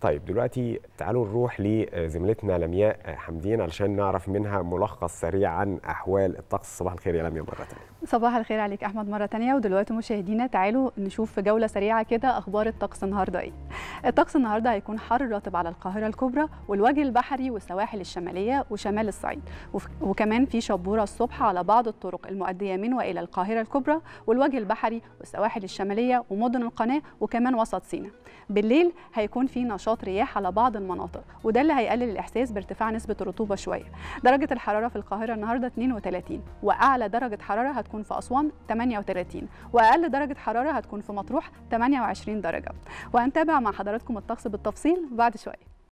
طيب دلوقتي تعالوا نروح لزميلتنا لمياء حمدين علشان نعرف منها ملخص سريع عن احوال الطقس صباح الخير يا لمياء مره ثانيه صباح الخير عليك احمد مره ثانيه ودلوقتي مشاهدينا تعالوا نشوف في جوله سريعه كده اخبار الطقس النهارده ايه الطقس النهارده هيكون حر رطب على القاهره الكبرى والوجه البحري والسواحل الشماليه وشمال الصعيد وكمان في شبوره الصبح على بعض الطرق المؤديه من والى القاهره الكبرى والوجه البحري والسواحل الشماليه ومدن القناه وكمان وسط سيناء بالليل هيكون في نشاط نشاط رياح على بعض المناطق وده اللي هيقلل الاحساس بارتفاع نسبه الرطوبه شويه درجه الحراره في القاهره النهارده 32 واعلى درجه حراره هتكون في اسوان 38 واقل درجه حراره هتكون في مطروح 28 درجه وهنتابع مع حضراتكم الطقس بالتفصيل بعد شويه